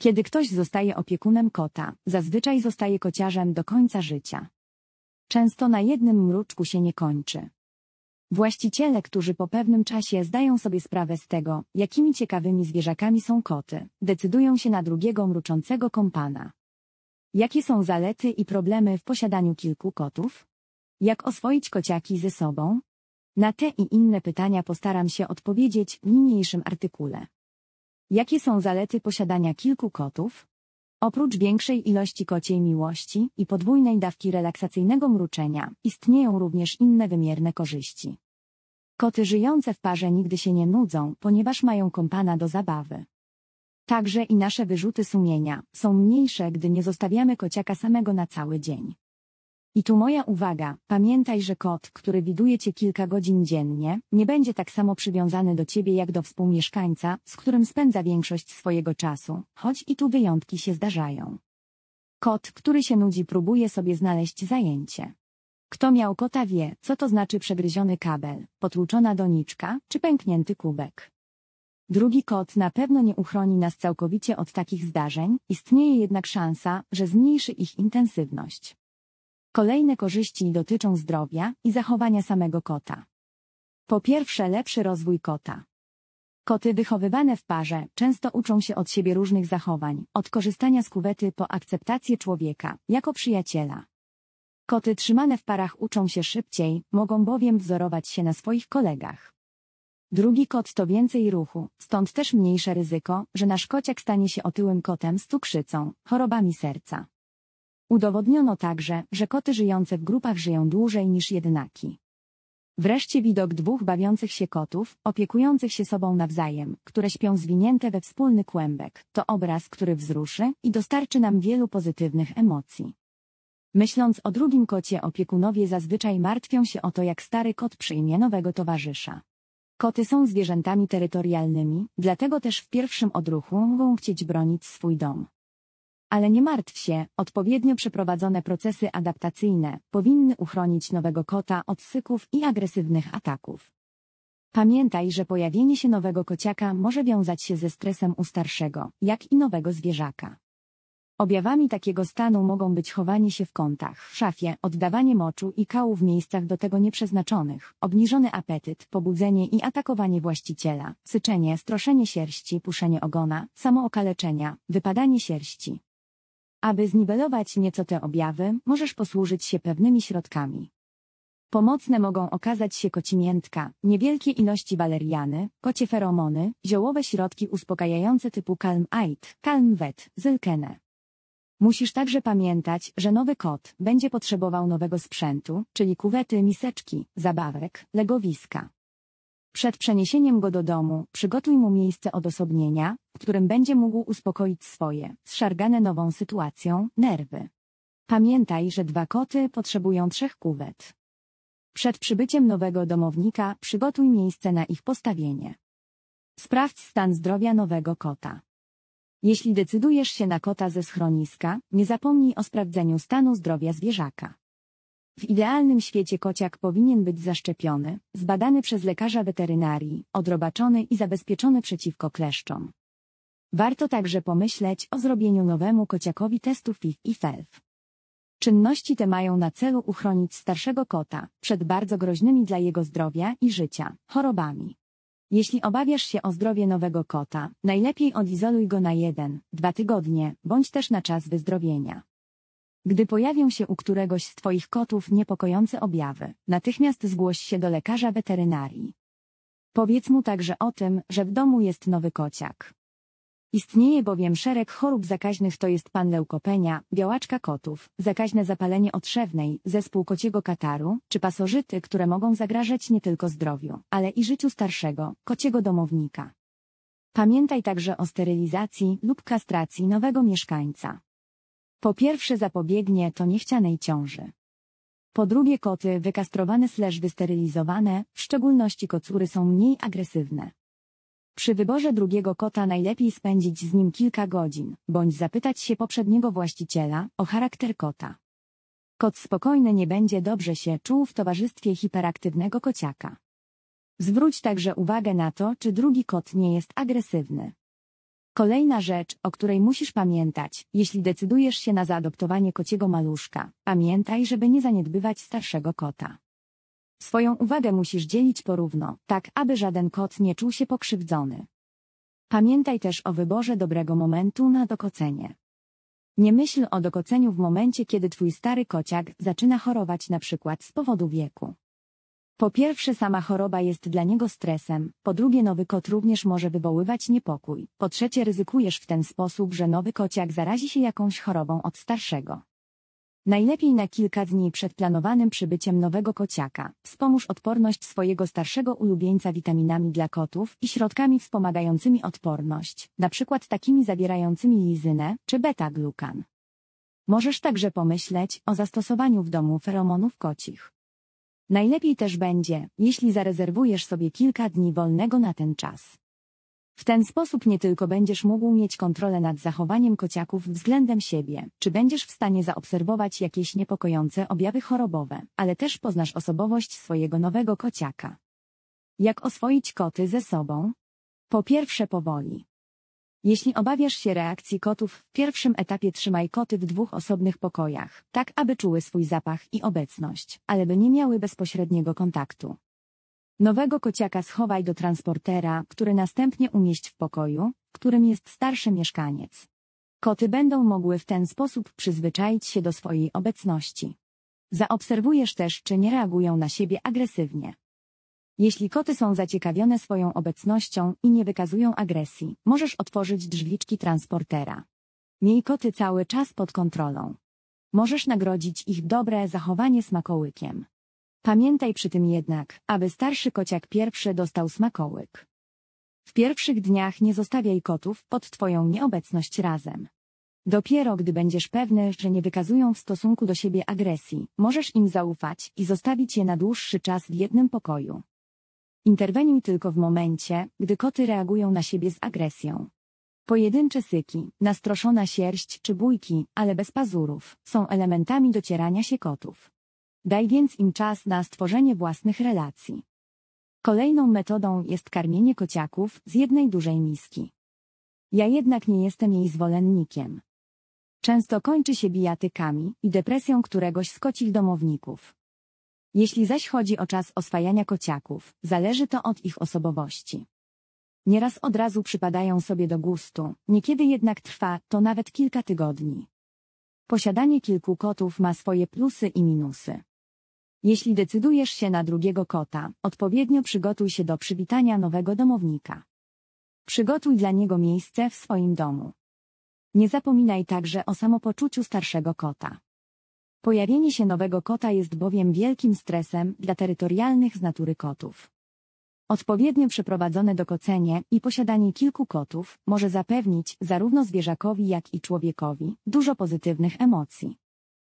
Kiedy ktoś zostaje opiekunem kota, zazwyczaj zostaje kociarzem do końca życia. Często na jednym mruczku się nie kończy. Właściciele, którzy po pewnym czasie zdają sobie sprawę z tego, jakimi ciekawymi zwierzakami są koty, decydują się na drugiego mruczącego kompana. Jakie są zalety i problemy w posiadaniu kilku kotów? Jak oswoić kociaki ze sobą? Na te i inne pytania postaram się odpowiedzieć w niniejszym artykule. Jakie są zalety posiadania kilku kotów? Oprócz większej ilości kociej miłości i podwójnej dawki relaksacyjnego mruczenia, istnieją również inne wymierne korzyści. Koty żyjące w parze nigdy się nie nudzą, ponieważ mają kompana do zabawy. Także i nasze wyrzuty sumienia są mniejsze, gdy nie zostawiamy kociaka samego na cały dzień. I tu moja uwaga, pamiętaj, że kot, który widuje cię kilka godzin dziennie, nie będzie tak samo przywiązany do ciebie jak do współmieszkańca, z którym spędza większość swojego czasu, choć i tu wyjątki się zdarzają. Kot, który się nudzi, próbuje sobie znaleźć zajęcie. Kto miał kota wie, co to znaczy przegryziony kabel, potłuczona doniczka czy pęknięty kubek. Drugi kot na pewno nie uchroni nas całkowicie od takich zdarzeń, istnieje jednak szansa, że zmniejszy ich intensywność. Kolejne korzyści dotyczą zdrowia i zachowania samego kota. Po pierwsze, lepszy rozwój kota. Koty wychowywane w parze często uczą się od siebie różnych zachowań, od korzystania z kuwety po akceptację człowieka jako przyjaciela. Koty trzymane w parach uczą się szybciej, mogą bowiem wzorować się na swoich kolegach. Drugi kot to więcej ruchu, stąd też mniejsze ryzyko, że nasz kociak stanie się otyłym kotem z cukrzycą, chorobami serca. Udowodniono także, że koty żyjące w grupach żyją dłużej niż jednaki. Wreszcie widok dwóch bawiących się kotów, opiekujących się sobą nawzajem, które śpią zwinięte we wspólny kłębek, to obraz, który wzruszy i dostarczy nam wielu pozytywnych emocji. Myśląc o drugim kocie, opiekunowie zazwyczaj martwią się o to, jak stary kot przyjmie nowego towarzysza. Koty są zwierzętami terytorialnymi, dlatego też w pierwszym odruchu mogą chcieć bronić swój dom. Ale nie martw się, odpowiednio przeprowadzone procesy adaptacyjne powinny uchronić nowego kota od syków i agresywnych ataków. Pamiętaj, że pojawienie się nowego kociaka może wiązać się ze stresem u starszego, jak i nowego zwierzaka. Objawami takiego stanu mogą być chowanie się w kątach, w szafie, oddawanie moczu i kału w miejscach do tego nieprzeznaczonych, obniżony apetyt, pobudzenie i atakowanie właściciela, syczenie, stroszenie sierści, puszenie ogona, samookaleczenia, wypadanie sierści, aby zniwelować nieco te objawy, możesz posłużyć się pewnymi środkami. Pomocne mogą okazać się kocimiętka, niewielkie ilości waleriany, kocie feromony, ziołowe środki uspokajające typu Calm Ait, Calm Vet, Zylkene. Musisz także pamiętać, że nowy kot będzie potrzebował nowego sprzętu, czyli kuwety, miseczki, zabawek, legowiska. Przed przeniesieniem go do domu, przygotuj mu miejsce odosobnienia, w którym będzie mógł uspokoić swoje, zszargane nową sytuacją, nerwy. Pamiętaj, że dwa koty potrzebują trzech kuwet. Przed przybyciem nowego domownika przygotuj miejsce na ich postawienie. Sprawdź stan zdrowia nowego kota. Jeśli decydujesz się na kota ze schroniska, nie zapomnij o sprawdzeniu stanu zdrowia zwierzaka. W idealnym świecie kociak powinien być zaszczepiony, zbadany przez lekarza weterynarii, odrobaczony i zabezpieczony przeciwko kleszczom. Warto także pomyśleć o zrobieniu nowemu kociakowi testów FIF i FELF. Czynności te mają na celu uchronić starszego kota przed bardzo groźnymi dla jego zdrowia i życia chorobami. Jeśli obawiasz się o zdrowie nowego kota, najlepiej odizoluj go na 1-2 tygodnie, bądź też na czas wyzdrowienia. Gdy pojawią się u któregoś z Twoich kotów niepokojące objawy, natychmiast zgłoś się do lekarza weterynarii. Powiedz mu także o tym, że w domu jest nowy kociak. Istnieje bowiem szereg chorób zakaźnych to jest leukopenia, białaczka kotów, zakaźne zapalenie otrzewnej, zespół kociego kataru, czy pasożyty, które mogą zagrażać nie tylko zdrowiu, ale i życiu starszego, kociego domownika. Pamiętaj także o sterylizacji lub kastracji nowego mieszkańca. Po pierwsze zapobiegnie to niechcianej ciąży. Po drugie koty wykastrowane slash wysterylizowane, w szczególności kocury są mniej agresywne. Przy wyborze drugiego kota najlepiej spędzić z nim kilka godzin, bądź zapytać się poprzedniego właściciela o charakter kota. Kot spokojny nie będzie dobrze się czuł w towarzystwie hiperaktywnego kociaka. Zwróć także uwagę na to, czy drugi kot nie jest agresywny. Kolejna rzecz, o której musisz pamiętać, jeśli decydujesz się na zaadoptowanie kociego maluszka, pamiętaj, żeby nie zaniedbywać starszego kota. Swoją uwagę musisz dzielić porówno, tak aby żaden kot nie czuł się pokrzywdzony. Pamiętaj też o wyborze dobrego momentu na dokocenie. Nie myśl o dokoceniu w momencie, kiedy twój stary kociak zaczyna chorować na przykład z powodu wieku. Po pierwsze sama choroba jest dla niego stresem, po drugie nowy kot również może wywoływać niepokój, po trzecie ryzykujesz w ten sposób, że nowy kociak zarazi się jakąś chorobą od starszego. Najlepiej na kilka dni przed planowanym przybyciem nowego kociaka. Wspomóż odporność swojego starszego ulubieńca witaminami dla kotów i środkami wspomagającymi odporność, np. takimi zawierającymi lizynę czy beta-glukan. Możesz także pomyśleć o zastosowaniu w domu feromonów kocich. Najlepiej też będzie, jeśli zarezerwujesz sobie kilka dni wolnego na ten czas. W ten sposób nie tylko będziesz mógł mieć kontrolę nad zachowaniem kociaków względem siebie, czy będziesz w stanie zaobserwować jakieś niepokojące objawy chorobowe, ale też poznasz osobowość swojego nowego kociaka. Jak oswoić koty ze sobą? Po pierwsze powoli. Jeśli obawiasz się reakcji kotów, w pierwszym etapie trzymaj koty w dwóch osobnych pokojach, tak aby czuły swój zapach i obecność, ale by nie miały bezpośredniego kontaktu. Nowego kociaka schowaj do transportera, który następnie umieść w pokoju, w którym jest starszy mieszkaniec. Koty będą mogły w ten sposób przyzwyczaić się do swojej obecności. Zaobserwujesz też, czy nie reagują na siebie agresywnie. Jeśli koty są zaciekawione swoją obecnością i nie wykazują agresji, możesz otworzyć drzwiczki transportera. Miej koty cały czas pod kontrolą. Możesz nagrodzić ich dobre zachowanie smakołykiem. Pamiętaj przy tym jednak, aby starszy kociak pierwszy dostał smakołyk. W pierwszych dniach nie zostawiaj kotów pod Twoją nieobecność razem. Dopiero gdy będziesz pewny, że nie wykazują w stosunku do siebie agresji, możesz im zaufać i zostawić je na dłuższy czas w jednym pokoju. Interweniuj tylko w momencie, gdy koty reagują na siebie z agresją. Pojedyncze syki, nastroszona sierść czy bójki, ale bez pazurów, są elementami docierania się kotów. Daj więc im czas na stworzenie własnych relacji. Kolejną metodą jest karmienie kociaków z jednej dużej miski. Ja jednak nie jestem jej zwolennikiem. Często kończy się bijatykami i depresją któregoś z kocich domowników. Jeśli zaś chodzi o czas oswajania kociaków, zależy to od ich osobowości. Nieraz od razu przypadają sobie do gustu, niekiedy jednak trwa to nawet kilka tygodni. Posiadanie kilku kotów ma swoje plusy i minusy. Jeśli decydujesz się na drugiego kota, odpowiednio przygotuj się do przywitania nowego domownika. Przygotuj dla niego miejsce w swoim domu. Nie zapominaj także o samopoczuciu starszego kota. Pojawienie się nowego kota jest bowiem wielkim stresem dla terytorialnych z natury kotów. Odpowiednio przeprowadzone dokocenie i posiadanie kilku kotów może zapewnić zarówno zwierzakowi, jak i człowiekowi dużo pozytywnych emocji.